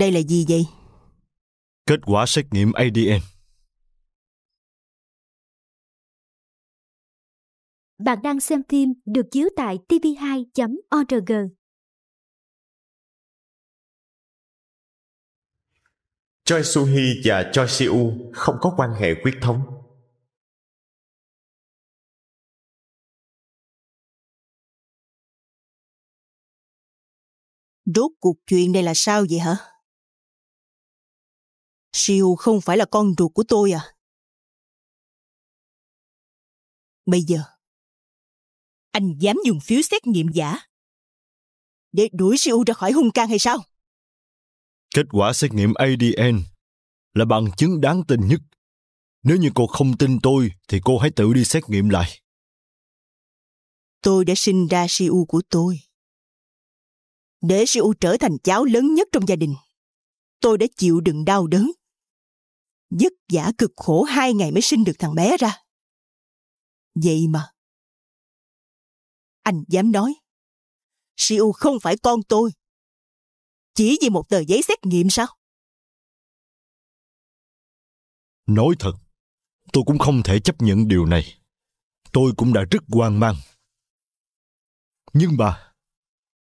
Đây là gì vậy? Kết quả xét nghiệm ADN. Bạn đang xem phim được chiếu tại tv2.org. Choi Soo-hee và Choi Si-woo không có quan hệ huyết thống. Rốt cuộc chuyện đây là sao vậy hả? Siêu không phải là con ruột của tôi à? Bây giờ, anh dám dùng phiếu xét nghiệm giả để đuổi Siêu ra khỏi hung can hay sao? Kết quả xét nghiệm ADN là bằng chứng đáng tin nhất. Nếu như cô không tin tôi thì cô hãy tự đi xét nghiệm lại. Tôi đã sinh ra Siêu của tôi. Để Siêu trở thành cháu lớn nhất trong gia đình, tôi đã chịu đựng đau đớn, vất vả cực khổ hai ngày mới sinh được thằng bé ra. Vậy mà. Anh dám nói, Siêu không phải con tôi. Chỉ vì một tờ giấy xét nghiệm sao? Nói thật, tôi cũng không thể chấp nhận điều này. Tôi cũng đã rất hoang mang. Nhưng mà,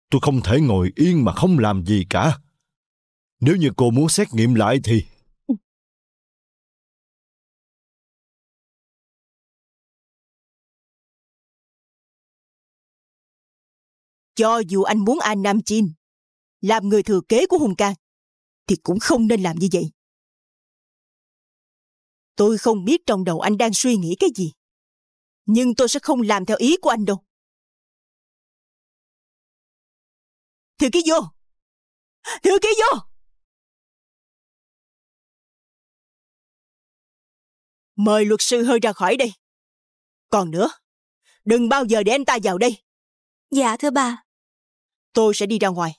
tôi không thể ngồi yên mà không làm gì cả. Nếu như cô muốn xét nghiệm lại thì Cho dù anh muốn An Nam Chin làm người thừa kế của Hùng Cang, thì cũng không nên làm như vậy. Tôi không biết trong đầu anh đang suy nghĩ cái gì, nhưng tôi sẽ không làm theo ý của anh đâu. Thư ký vô! Thư ký vô! Mời luật sư hơi ra khỏi đây. Còn nữa, đừng bao giờ để anh ta vào đây. Dạ thưa bà. Tôi sẽ đi ra ngoài.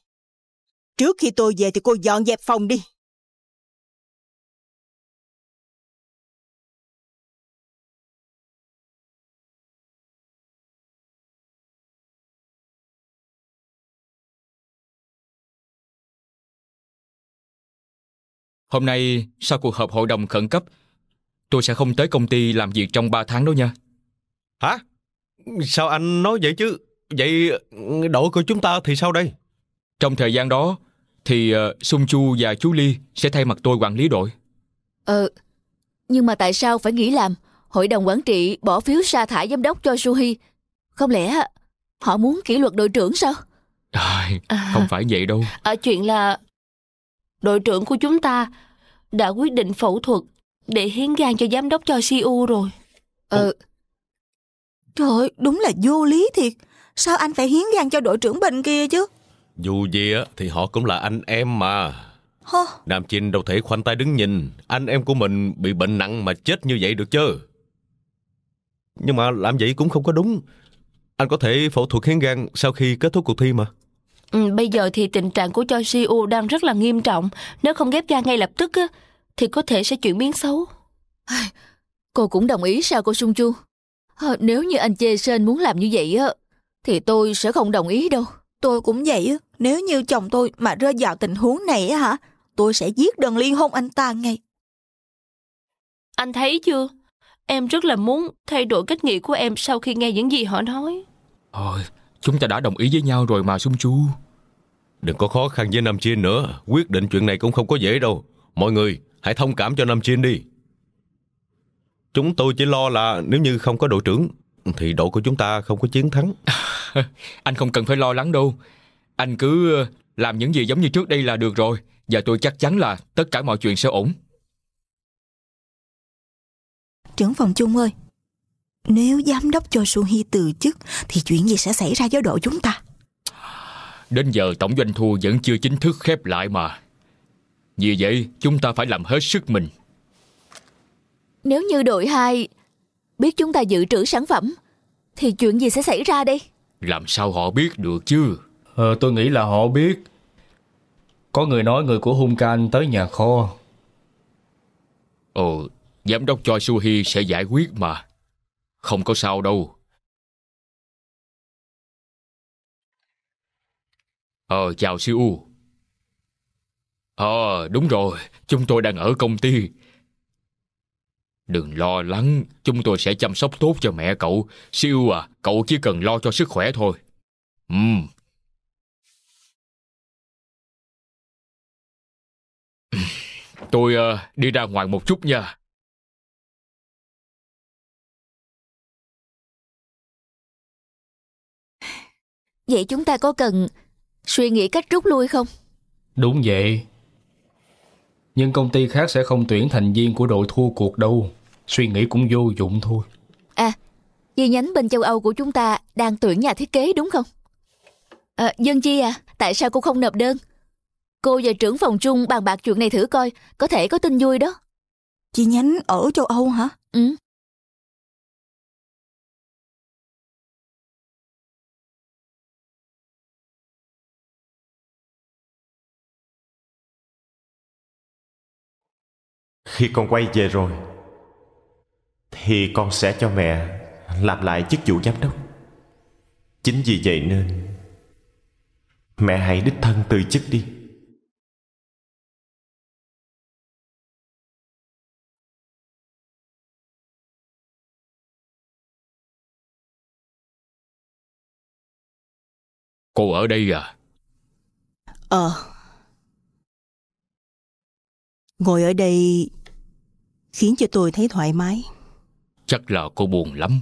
Trước khi tôi về thì cô dọn dẹp phòng đi. Hôm nay sau cuộc họp hội đồng khẩn cấp Tôi sẽ không tới công ty làm việc trong 3 tháng đâu nha Hả? Sao anh nói vậy chứ? Vậy đội của chúng ta thì sao đây? Trong thời gian đó thì uh, Sung Chu và chú Ly sẽ thay mặt tôi quản lý đội. Ờ, nhưng mà tại sao phải nghỉ làm? Hội đồng quản trị bỏ phiếu sa thải giám đốc cho Suhi. Không lẽ họ muốn kỷ luật đội trưởng sao? À, không à, phải vậy đâu. À, chuyện là đội trưởng của chúng ta đã quyết định phẫu thuật để hiến gan cho giám đốc cho CU rồi. Ờ. Trời đúng là vô lý thiệt. Sao anh phải hiến gan cho đội trưởng bệnh kia chứ Dù gì á thì họ cũng là anh em mà Hơ. Nam Chinh đâu thể khoanh tay đứng nhìn Anh em của mình bị bệnh nặng mà chết như vậy được chứ Nhưng mà làm vậy cũng không có đúng Anh có thể phẫu thuật hiến gan sau khi kết thúc cuộc thi mà ừ, Bây giờ thì tình trạng của Choi Siu đang rất là nghiêm trọng Nếu không ghép gan ngay lập tức á, Thì có thể sẽ chuyển biến xấu Cô cũng đồng ý sao cô Sung Chu ờ, Nếu như anh Chê Sơn muốn làm như vậy á, thì tôi sẽ không đồng ý đâu. Tôi cũng vậy, nếu như chồng tôi mà rơi vào tình huống này á hả, tôi sẽ giết đơn liên hôn anh ta ngay. Anh thấy chưa? Em rất là muốn thay đổi cách nghĩ của em sau khi nghe những gì họ nói. Ôi, chúng ta đã đồng ý với nhau rồi mà Sung chú. Đừng có khó khăn với Nam Chiên nữa, quyết định chuyện này cũng không có dễ đâu. Mọi người, hãy thông cảm cho Nam Chiên đi. Chúng tôi chỉ lo là nếu như không có đội trưởng thì đội của chúng ta không có chiến thắng. anh không cần phải lo lắng đâu. Anh cứ ờ, làm những gì giống như trước đây là được rồi và tôi chắc chắn là tất cả mọi chuyện sẽ ổn. Trưởng phòng chung ơi, nếu giám đốc cho suhi từ chức thì chuyện gì sẽ xảy ra với đội chúng ta? Đến giờ tổng doanh thu vẫn chưa chính thức khép lại mà. Vì vậy, chúng ta phải làm hết sức mình. Nếu như đội hai biết chúng ta dự trữ sản phẩm thì chuyện gì sẽ xảy ra đây? Làm sao họ biết được chứ ờ, Tôi nghĩ là họ biết Có người nói người của Hung Can tới nhà kho Ồ, ờ, giám đốc Choi Suhi sẽ giải quyết mà Không có sao đâu Ờ, chào siêu Ờ, đúng rồi Chúng tôi đang ở công ty Đừng lo lắng, chúng tôi sẽ chăm sóc tốt cho mẹ cậu. Siêu à, cậu chỉ cần lo cho sức khỏe thôi. Ừm. Tôi uh, đi ra ngoài một chút nha. Vậy chúng ta có cần suy nghĩ cách rút lui không? Đúng vậy, nhưng công ty khác sẽ không tuyển thành viên của đội thua cuộc đâu. Suy nghĩ cũng vô dụng thôi. À, chi nhánh bên châu Âu của chúng ta đang tuyển nhà thiết kế đúng không? À, dân Chi à, tại sao cô không nộp đơn? Cô và trưởng phòng chung bàn bạc chuyện này thử coi, có thể có tin vui đó. Chi nhánh ở châu Âu hả? Ừ. khi con quay về rồi thì con sẽ cho mẹ làm lại chức vụ giám đốc chính vì vậy nên mẹ hãy đích thân từ chức đi cô ở đây à ờ ngồi ở đây khiến cho tôi thấy thoải mái. Chắc là cô buồn lắm.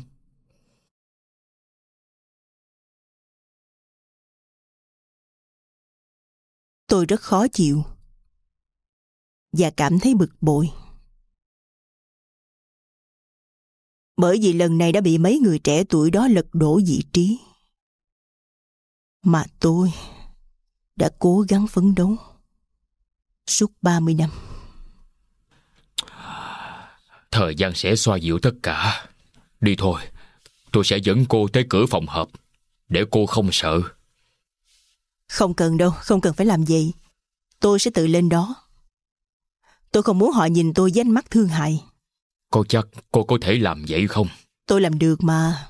Tôi rất khó chịu và cảm thấy bực bội. Bởi vì lần này đã bị mấy người trẻ tuổi đó lật đổ vị trí. Mà tôi đã cố gắng phấn đấu suốt 30 năm. Thời gian sẽ xoa dịu tất cả. Đi thôi, tôi sẽ dẫn cô tới cửa phòng hợp, để cô không sợ. Không cần đâu, không cần phải làm gì. Tôi sẽ tự lên đó. Tôi không muốn họ nhìn tôi với ánh mắt thương hại. Cô chắc cô có thể làm vậy không? Tôi làm được mà.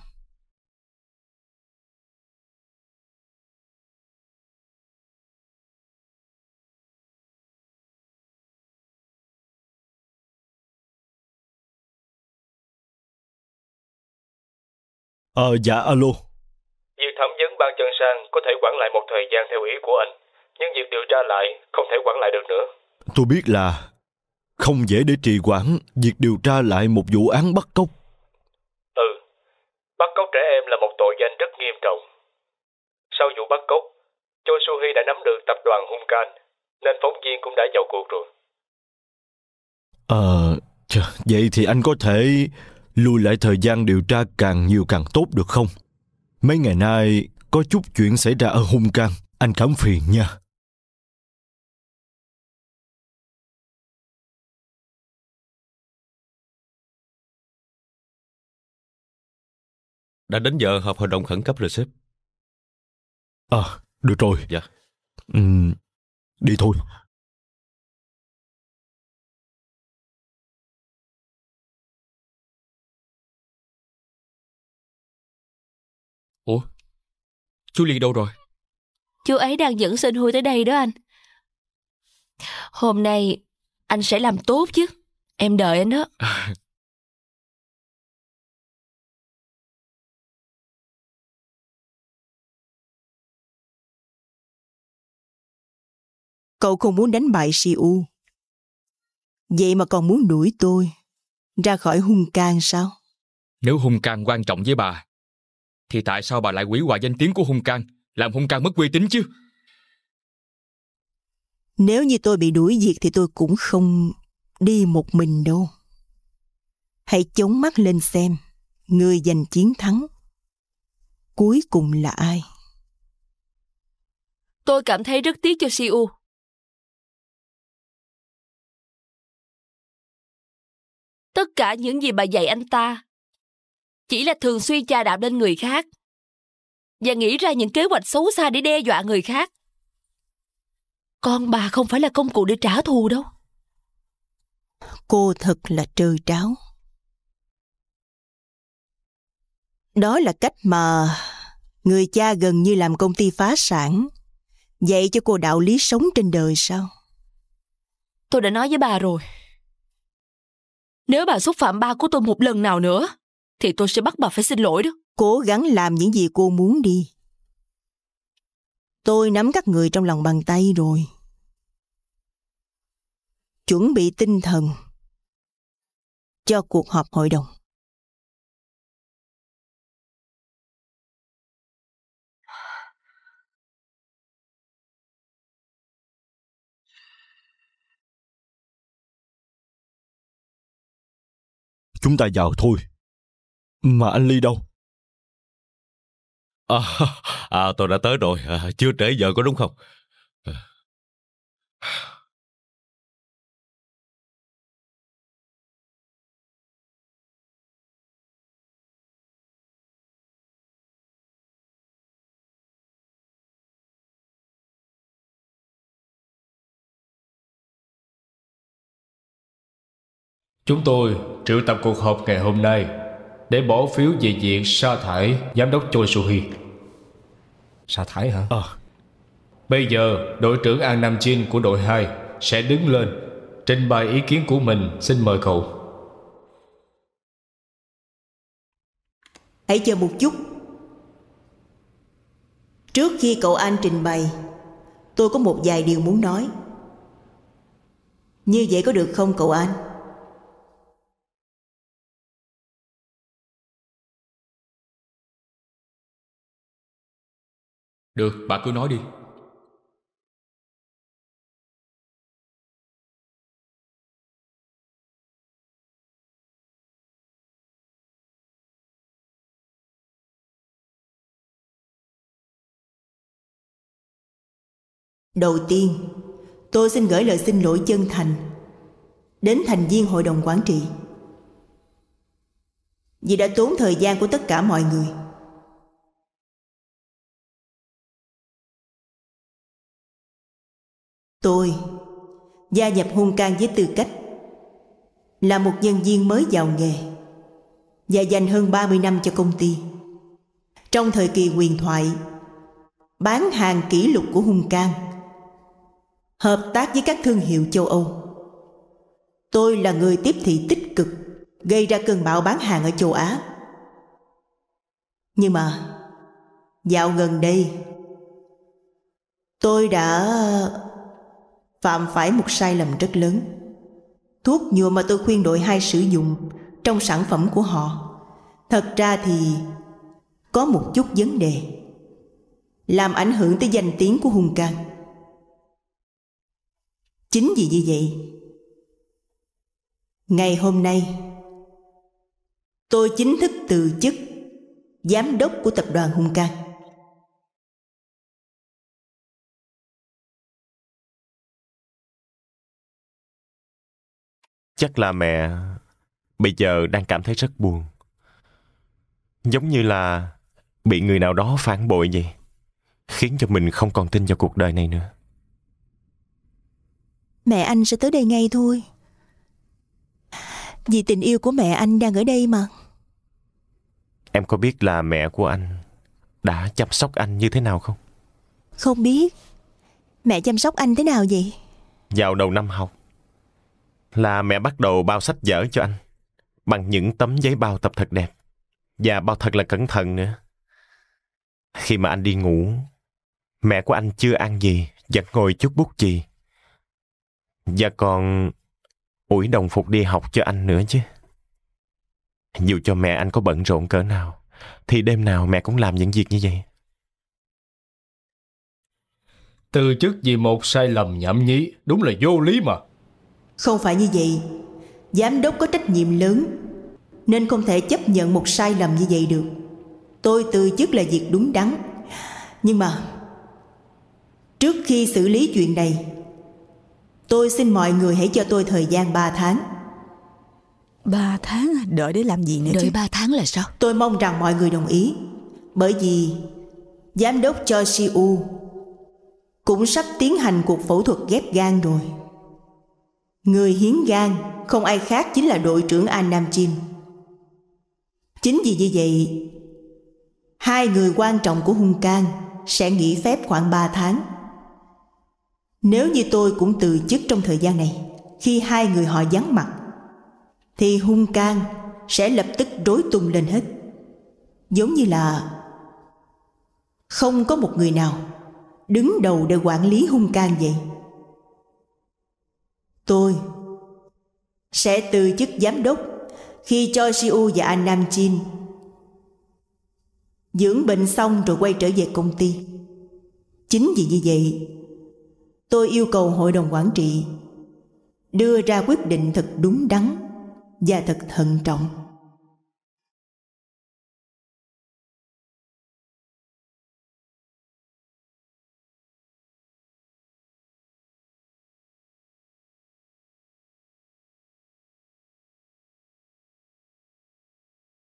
Ờ, dạ, alo. Việc thẩm vấn ban chân sang có thể quản lại một thời gian theo ý của anh, nhưng việc điều tra lại không thể quản lại được nữa. Tôi biết là không dễ để trì quản việc điều tra lại một vụ án bắt cóc. Ừ, bắt cóc trẻ em là một tội danh rất nghiêm trọng. Sau vụ bắt cóc, Choi Soo Hee đã nắm được tập đoàn hung can, nên phóng viên cũng đã vào cuộc rồi. Ờ, à, vậy thì anh có thể lùi lại thời gian điều tra càng nhiều càng tốt được không? Mấy ngày nay có chút chuyện xảy ra ở Hung Cang, anh cảm phiền nha. Đã đến giờ họp hội đồng khẩn cấp rồi sếp. À, được rồi. Dạ. Uhm, đi thôi, Ủa Chú Liên đâu rồi Chú ấy đang dẫn sinh hôi tới đây đó anh Hôm nay Anh sẽ làm tốt chứ Em đợi anh đó Cậu không muốn đánh bại Siu Vậy mà còn muốn đuổi tôi Ra khỏi hung can sao Nếu hung can quan trọng với bà thì tại sao bà lại quỷ hoại danh tiếng của hung can làm hung can mất uy tín chứ nếu như tôi bị đuổi việc thì tôi cũng không đi một mình đâu hãy chống mắt lên xem người giành chiến thắng cuối cùng là ai tôi cảm thấy rất tiếc cho siu tất cả những gì bà dạy anh ta chỉ là thường xuyên trà đạp lên người khác và nghĩ ra những kế hoạch xấu xa để đe dọa người khác. Con bà không phải là công cụ để trả thù đâu. Cô thật là trừ tráo. Đó là cách mà người cha gần như làm công ty phá sản, dạy cho cô đạo lý sống trên đời sao? Tôi đã nói với bà rồi. Nếu bà xúc phạm ba của tôi một lần nào nữa, thì tôi sẽ bắt bà phải xin lỗi đó. Cố gắng làm những gì cô muốn đi. Tôi nắm các người trong lòng bàn tay rồi. Chuẩn bị tinh thần cho cuộc họp hội đồng. Chúng ta vào thôi. Mà anh Ly đâu? À, à tôi đã tới rồi, à, chưa trễ giờ có đúng không? À. Chúng tôi triệu tập cuộc họp ngày hôm nay để bỏ phiếu về việc sa thải giám đốc Choi Soo Hee. Sa thải hả? Ờ. Bây giờ, đội trưởng An Nam chin của đội 2 sẽ đứng lên, trình bày ý kiến của mình. Xin mời cậu. Hãy chờ một chút. Trước khi cậu An trình bày, tôi có một vài điều muốn nói. Như vậy có được không cậu An? Được, bà cứ nói đi Đầu tiên, tôi xin gửi lời xin lỗi chân thành đến thành viên hội đồng quản trị vì đã tốn thời gian của tất cả mọi người Tôi gia nhập Hung can với tư cách là một nhân viên mới vào nghề và dành hơn 30 năm cho công ty. Trong thời kỳ huyền thoại, bán hàng kỷ lục của Hung Cang, hợp tác với các thương hiệu châu Âu. Tôi là người tiếp thị tích cực, gây ra cơn bão bán hàng ở châu Á. Nhưng mà, dạo gần đây, tôi đã phạm phải một sai lầm rất lớn. Thuốc nhựa mà tôi khuyên đội hai sử dụng trong sản phẩm của họ thật ra thì có một chút vấn đề làm ảnh hưởng tới danh tiếng của hung Cang Chính vì như vậy, ngày hôm nay tôi chính thức từ chức giám đốc của tập đoàn hung Cang Chắc là mẹ bây giờ đang cảm thấy rất buồn. Giống như là bị người nào đó phản bội vậy. Khiến cho mình không còn tin vào cuộc đời này nữa. Mẹ anh sẽ tới đây ngay thôi. Vì tình yêu của mẹ anh đang ở đây mà. Em có biết là mẹ của anh đã chăm sóc anh như thế nào không? Không biết. Mẹ chăm sóc anh thế nào vậy? Vào đầu năm học, là mẹ bắt đầu bao sách vở cho anh bằng những tấm giấy bao tập thật đẹp và bao thật là cẩn thận nữa. Khi mà anh đi ngủ, mẹ của anh chưa ăn gì, vẫn ngồi chút bút chì. Và còn ủi đồng phục đi học cho anh nữa chứ. Dù cho mẹ anh có bận rộn cỡ nào, thì đêm nào mẹ cũng làm những việc như vậy. Từ chức vì một sai lầm nhảm nhí, đúng là vô lý mà. Không phải như vậy, giám đốc có trách nhiệm lớn nên không thể chấp nhận một sai lầm như vậy được. Tôi từ chức là việc đúng đắn. Nhưng mà trước khi xử lý chuyện này, tôi xin mọi người hãy cho tôi thời gian 3 tháng. 3 tháng à? đợi để làm gì nữa Đợi chứ? 3 tháng là sao? Tôi mong rằng mọi người đồng ý. Bởi vì giám đốc cho CU cũng sắp tiến hành cuộc phẫu thuật ghép gan rồi. Người hiến gan không ai khác chính là đội trưởng An Nam Chim. Chính vì như vậy, hai người quan trọng của Hung Can sẽ nghỉ phép khoảng 3 tháng. Nếu như tôi cũng từ chức trong thời gian này, khi hai người họ vắng mặt, thì Hung Can sẽ lập tức rối tung lên hết. Giống như là không có một người nào đứng đầu để quản lý Hung Can vậy. Tôi sẽ từ chức giám đốc khi cho Siu và An Nam Chin dưỡng bệnh xong rồi quay trở về công ty. Chính vì như vậy, tôi yêu cầu hội đồng quản trị đưa ra quyết định thật đúng đắn và thật thận trọng.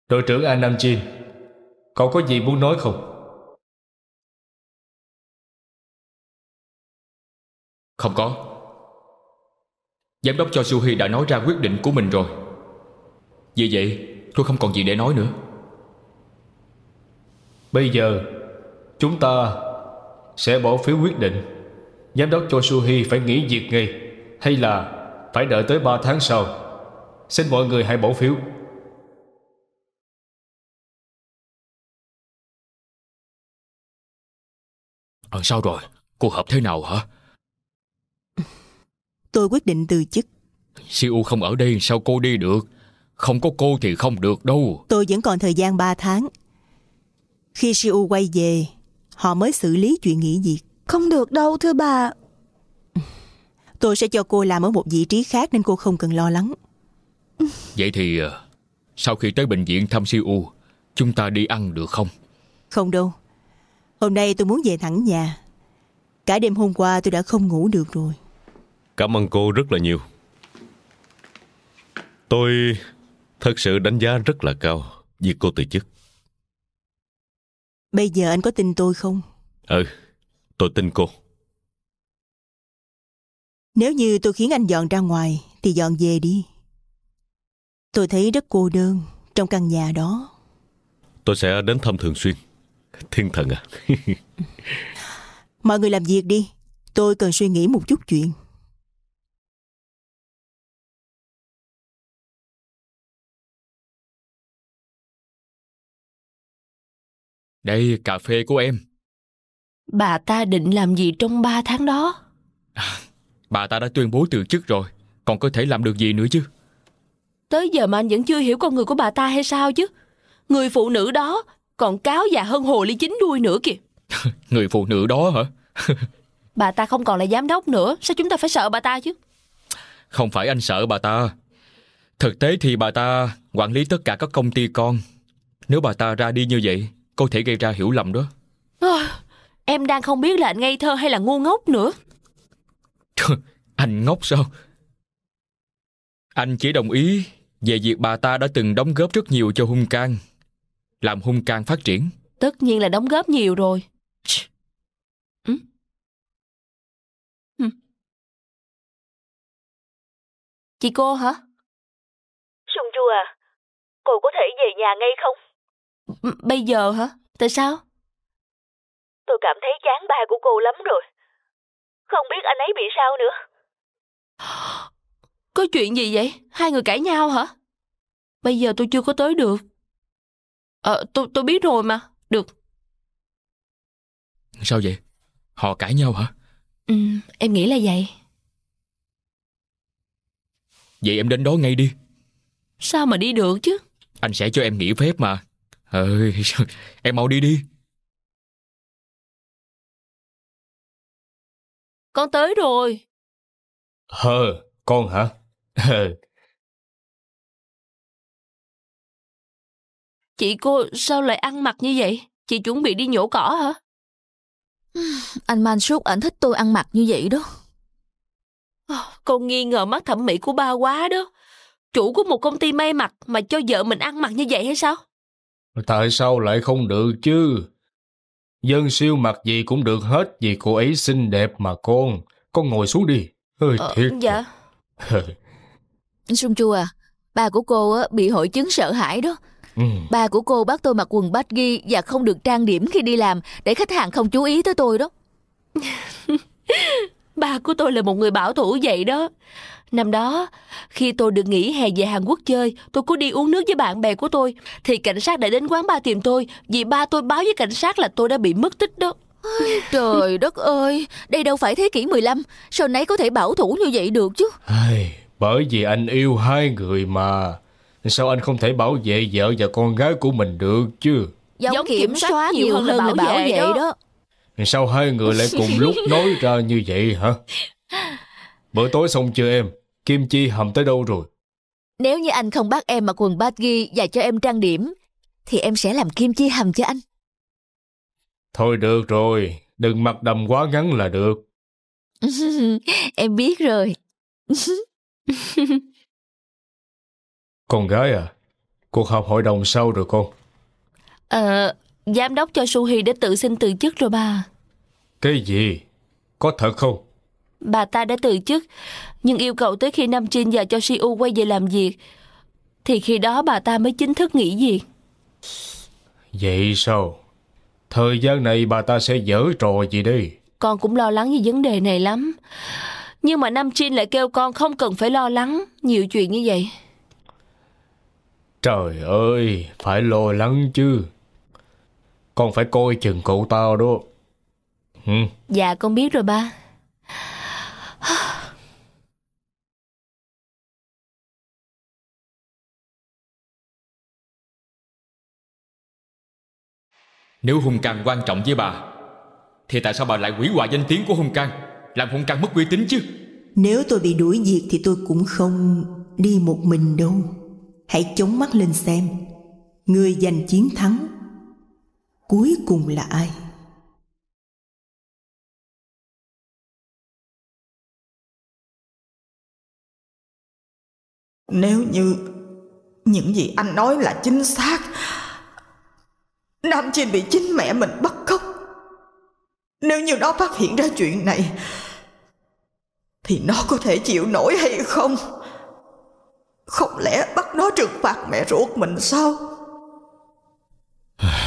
Đội trưởng A Nam Chin, Cậu có gì muốn nói không? Không có Giám đốc cho Suhi đã nói ra quyết định của mình rồi Vì vậy tôi không còn gì để nói nữa Bây giờ Chúng ta Sẽ bỏ phiếu quyết định Giám đốc cho Suhi phải nghỉ việc ngay Hay là Phải đợi tới 3 tháng sau Xin mọi người hãy bỏ phiếu Lần ờ, sau rồi Cuộc họp thế nào hả Tôi quyết định từ chức Siêu không ở đây sao cô đi được Không có cô thì không được đâu Tôi vẫn còn thời gian 3 tháng Khi Siêu quay về Họ mới xử lý chuyện nghỉ việc Không được đâu thưa bà Tôi sẽ cho cô làm ở một vị trí khác Nên cô không cần lo lắng Vậy thì ờ, Sau khi tới bệnh viện thăm Siêu Chúng ta đi ăn được không Không đâu Hôm nay tôi muốn về thẳng nhà Cả đêm hôm qua tôi đã không ngủ được rồi Cảm ơn cô rất là nhiều Tôi thật sự đánh giá rất là cao Vì cô từ chức Bây giờ anh có tin tôi không? Ừ, tôi tin cô Nếu như tôi khiến anh dọn ra ngoài Thì dọn về đi Tôi thấy rất cô đơn Trong căn nhà đó Tôi sẽ đến thăm thường xuyên Thiên thần à? Mọi người làm việc đi. Tôi cần suy nghĩ một chút chuyện. Đây, cà phê của em. Bà ta định làm gì trong 3 tháng đó? À, bà ta đã tuyên bố từ chức rồi, còn có thể làm được gì nữa chứ? Tới giờ mà anh vẫn chưa hiểu con người của bà ta hay sao chứ? Người phụ nữ đó còn cáo già hơn hồ ly chín đuôi nữa kìa Người phụ nữ đó hả Bà ta không còn là giám đốc nữa Sao chúng ta phải sợ bà ta chứ Không phải anh sợ bà ta Thực tế thì bà ta quản lý tất cả các công ty con Nếu bà ta ra đi như vậy Có thể gây ra hiểu lầm đó ờ, Em đang không biết là anh ngây thơ hay là ngu ngốc nữa Anh ngốc sao Anh chỉ đồng ý Về việc bà ta đã từng đóng góp rất nhiều cho hung cang làm hung can phát triển. Tất nhiên là đóng góp nhiều rồi. Chị cô hả? Xuân Chu à, cô có thể về nhà ngay không? bây giờ hả? Tại sao? Tôi cảm thấy chán ba của cô lắm rồi. Không biết anh ấy bị sao nữa. Có chuyện gì vậy? Hai người cãi nhau hả? Bây giờ tôi chưa có tới được. Ờ, tôi, tôi biết rồi mà. Được. Sao vậy? Họ cãi nhau hả? Ừ, em nghĩ là vậy. Vậy em đến đó ngay đi. Sao mà đi được chứ? Anh sẽ cho em nghỉ phép mà. Ơi, em mau đi đi. Con tới rồi. Hờ, con hả? Hờ, Chị cô sao lại ăn mặc như vậy? Chị chuẩn bị đi nhổ cỏ hả? Anh Mansuốt ảnh thích tôi ăn mặc như vậy đó. Ờ, con nghi ngờ mắt thẩm mỹ của ba quá đó. Chủ của một công ty may mặc mà cho vợ mình ăn mặc như vậy hay sao? Tại sao lại không được chứ? Dân siêu mặc gì cũng được hết vì cô ấy xinh đẹp mà con. Con ngồi xuống đi. Hơi ờ, thiệt. Dạ. Sung Chua à, ba của cô bị hội chứng sợ hãi đó Ừ. Ba của cô bắt tôi mặc quần bát ghi và không được trang điểm khi đi làm để khách hàng không chú ý tới tôi đó. ba của tôi là một người bảo thủ vậy đó. Năm đó, khi tôi được nghỉ hè về Hàn Quốc chơi, tôi có đi uống nước với bạn bè của tôi, thì cảnh sát đã đến quán ba tìm tôi vì ba tôi báo với cảnh sát là tôi đã bị mất tích đó. Trời đất ơi, đây đâu phải thế kỷ 15, sao nấy có thể bảo thủ như vậy được chứ? Ai, bởi vì anh yêu hai người mà. Sao anh không thể bảo vệ vợ và con gái của mình được chứ? Giống, kiểm, soát, nhiều hơn, hơn là bảo vệ, vệ đó. đó. Sao hai người lại cùng lúc nói ra như vậy hả? Bữa tối xong chưa em? Kim Chi hầm tới đâu rồi? Nếu như anh không bắt em mặc quần ghi và cho em trang điểm, thì em sẽ làm Kim Chi hầm cho anh. Thôi được rồi, đừng mặc đầm quá ngắn là được. em biết rồi. Con gái à, cuộc họp hội đồng sau rồi con? Ờ, giám đốc cho Suhi để tự xin từ chức rồi bà. Cái gì? Có thật không? Bà ta đã từ chức, nhưng yêu cầu tới khi Nam Trinh và cho Siu quay về làm việc, thì khi đó bà ta mới chính thức nghỉ việc. Vậy sao? Thời gian này bà ta sẽ dở trò gì đi? Con cũng lo lắng về vấn đề này lắm. Nhưng mà Nam Trinh lại kêu con không cần phải lo lắng nhiều chuyện như vậy. Trời ơi, phải lo lắng chứ. Con phải coi chừng cậu tao đó. Ừ. Dạ con biết rồi ba. Nếu hung căng quan trọng với bà Thì tại sao bà lại hủy hoại danh tiếng của hung căng Làm hung căng mất uy tín chứ Nếu tôi bị đuổi việc thì tôi cũng không đi một mình đâu hãy chống mắt lên xem người giành chiến thắng cuối cùng là ai nếu như những gì anh nói là chính xác nam trinh bị chính mẹ mình bắt cóc nếu như nó phát hiện ra chuyện này thì nó có thể chịu nổi hay không không lẽ bắt nó trừng phạt mẹ ruột mình sao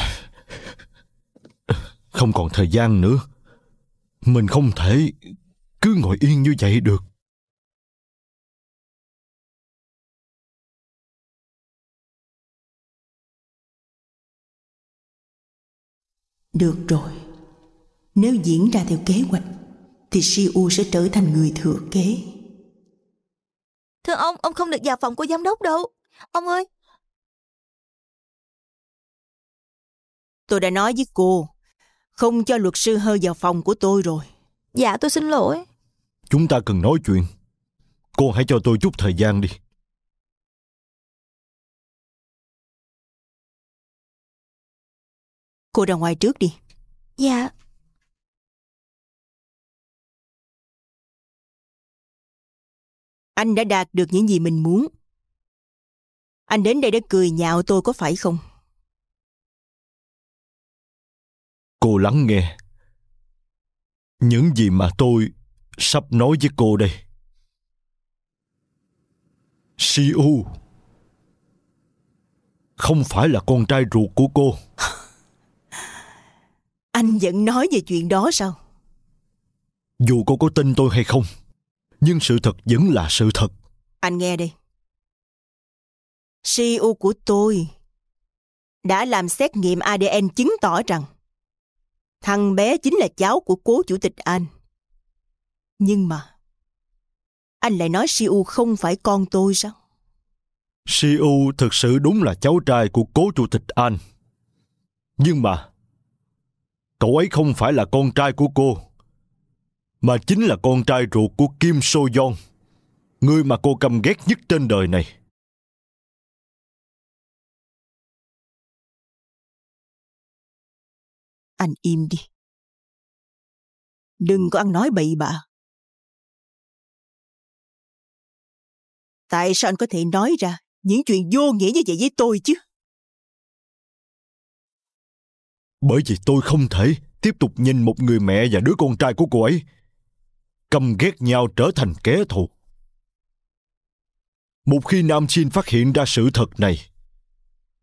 Không còn thời gian nữa Mình không thể cứ ngồi yên như vậy được Được rồi Nếu diễn ra theo kế hoạch Thì Siu sẽ trở thành người thừa kế Thưa ông, ông không được vào phòng của giám đốc đâu. Ông ơi! Tôi đã nói với cô, không cho luật sư hơi vào phòng của tôi rồi. Dạ, tôi xin lỗi. Chúng ta cần nói chuyện. Cô hãy cho tôi chút thời gian đi. Cô ra ngoài trước đi. Dạ. Anh đã đạt được những gì mình muốn. Anh đến đây để cười nhạo tôi có phải không? Cô lắng nghe. Những gì mà tôi sắp nói với cô đây. Siu không phải là con trai ruột của cô. Anh vẫn nói về chuyện đó sao? Dù cô có tin tôi hay không, nhưng sự thật vẫn là sự thật anh nghe đi ceo của tôi đã làm xét nghiệm adn chứng tỏ rằng thằng bé chính là cháu của cố chủ tịch anh nhưng mà anh lại nói siêu e không phải con tôi sao siêu e thực sự đúng là cháu trai của cố chủ tịch anh nhưng mà cậu ấy không phải là con trai của cô mà chính là con trai ruột của Kim So Yeon, người mà cô căm ghét nhất trên đời này. Anh im đi. Đừng có ăn nói bậy bạ. Tại sao anh có thể nói ra những chuyện vô nghĩa như vậy với tôi chứ? Bởi vì tôi không thể tiếp tục nhìn một người mẹ và đứa con trai của cô ấy căm ghét nhau trở thành kẻ thù. Một khi Nam Chin phát hiện ra sự thật này,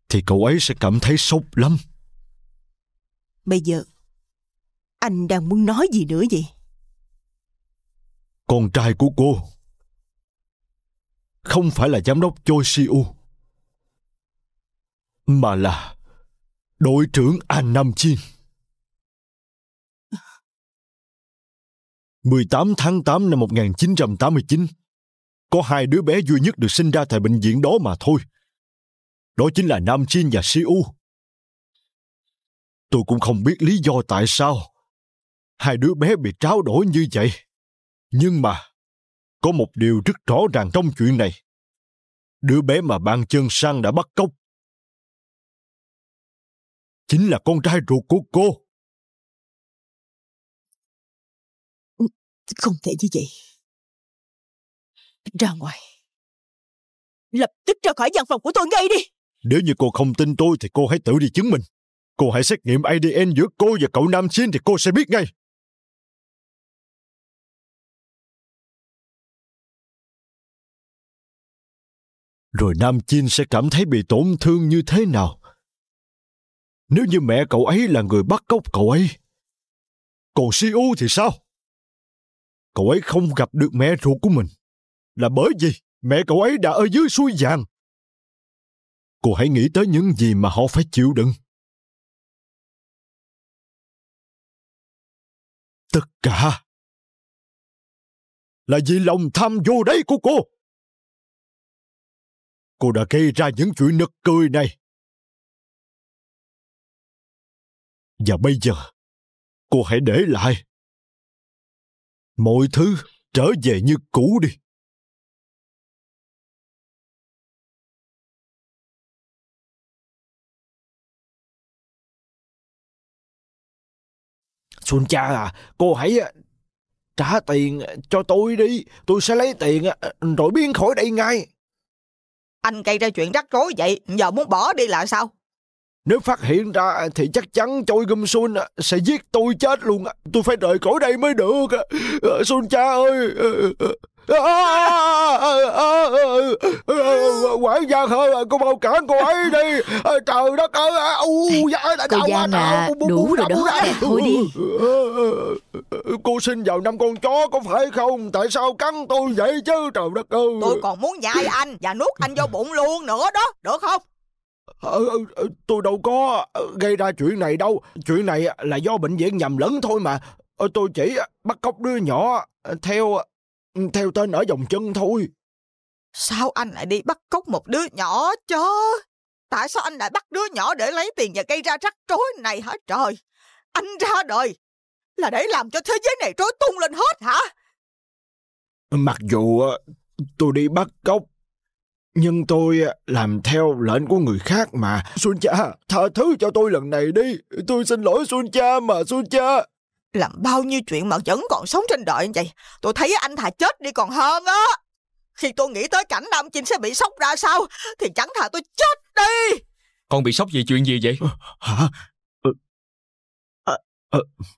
thì cậu ấy sẽ cảm thấy sốc lắm. Bây giờ, anh đang muốn nói gì nữa vậy? Con trai của cô không phải là giám đốc Choi Siu, mà là đội trưởng An Nam Chin. 18 tháng 8 năm 1989, có hai đứa bé duy nhất được sinh ra tại bệnh viện đó mà thôi. Đó chính là Nam Jin và U. Tôi cũng không biết lý do tại sao hai đứa bé bị tráo đổi như vậy. Nhưng mà, có một điều rất rõ ràng trong chuyện này. Đứa bé mà bạn chân sang đã bắt cóc chính là con trai ruột của cô Không thể như vậy. Ra ngoài. Lập tức ra khỏi văn phòng của tôi ngay đi. Nếu như cô không tin tôi thì cô hãy tự đi chứng minh. Cô hãy xét nghiệm ADN giữa cô và cậu Nam Xin thì cô sẽ biết ngay. Rồi Nam Chin sẽ cảm thấy bị tổn thương như thế nào? Nếu như mẹ cậu ấy là người bắt cóc cậu ấy, còn Si U thì sao? cậu ấy không gặp được mẹ ruột của mình là bởi vì mẹ cậu ấy đã ở dưới suối vàng. Cô hãy nghĩ tới những gì mà họ phải chịu đựng. Tất cả là vì lòng tham vô đấy của cô. Cô đã gây ra những chuyện nực cười này. Và bây giờ, cô hãy để lại mọi thứ trở về như cũ đi Xuân cha à, cô hãy à, trả tiền cho tôi đi, tôi sẽ lấy tiền à, rồi biến khỏi đây ngay. Anh gây ra chuyện rắc rối vậy, giờ muốn bỏ đi là sao? Nếu phát hiện ra thì chắc chắn Choi Gum Sun sẽ giết tôi chết luôn. Tôi phải rời khỏi đây mới được. Sun cha ơi! quản gia ơi cô mau cản cô ấy đi trời đất ơi u dạ đã cô giang à đủ rồi đó thôi đi cô sinh vào năm con chó có phải không tại sao cắn tôi vậy chứ trời đất ơi tôi còn muốn nhai anh và nuốt anh vô bụng luôn nữa đó được không Ờ, ờ, ờ, tôi đâu có gây ra chuyện này đâu. Chuyện này là do bệnh viện nhầm lẫn thôi mà. Tôi chỉ bắt cóc đứa nhỏ theo ừ, theo tên ở dòng chân thôi. Sao anh lại đi bắt cóc một đứa nhỏ chứ? Tại sao anh lại bắt đứa nhỏ để lấy tiền và gây ra rắc rối này hả trời? Anh ra đời là để làm cho thế giới này rối tung lên hết hả? Mặc dù tôi đi bắt cóc nhưng tôi à, làm theo lệnh của người khác mà. Xuân cha, tha thứ cho tôi lần này đi. Tôi xin lỗi Xuân cha mà Xuân cha. Làm bao nhiêu chuyện mà vẫn còn sống trên đời như vậy. Tôi thấy anh thà chết đi còn hơn á. Khi tôi nghĩ tới cảnh Nam Chinh sẽ bị sốc ra sao, thì chẳng thà tôi chết đi. Con bị sốc vì chuyện gì vậy? Hả? À,